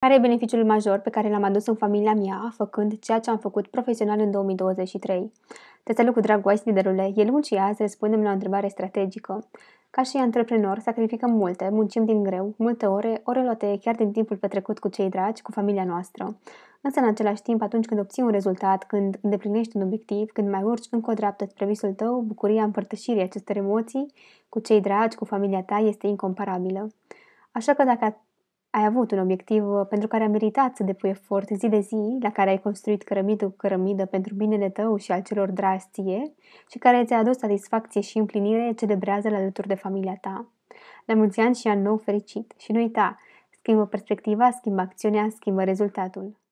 Care e beneficiul major pe care l-am adus în familia mea, făcând ceea ce am făcut profesional în 2023? Te salut cu drag derule, e lung și azi răspundem la o întrebare strategică. Ca și antreprenor, sacrificăm multe, muncim din greu, multe ore, ore luate chiar din timpul petrecut cu cei dragi, cu familia noastră. Însă, în același timp, atunci când obții un rezultat, când îndeplinești un obiectiv, când mai urci încă o dreaptă spre visul tău, bucuria împărtășirii acestor emoții cu cei dragi, cu familia ta, este incomparabilă. Așa că dacă ai avut un obiectiv uh, pentru care a meritat să depui efort zi de zi, la care ai construit cărămidă cu cărămidă pentru binele tău și al celor drastie și care ți-a adus satisfacție și împlinire debrează la alături de familia ta. La mulți ani și an nou fericit și nu uita, schimbă perspectiva, schimbă acțiunea, schimbă rezultatul.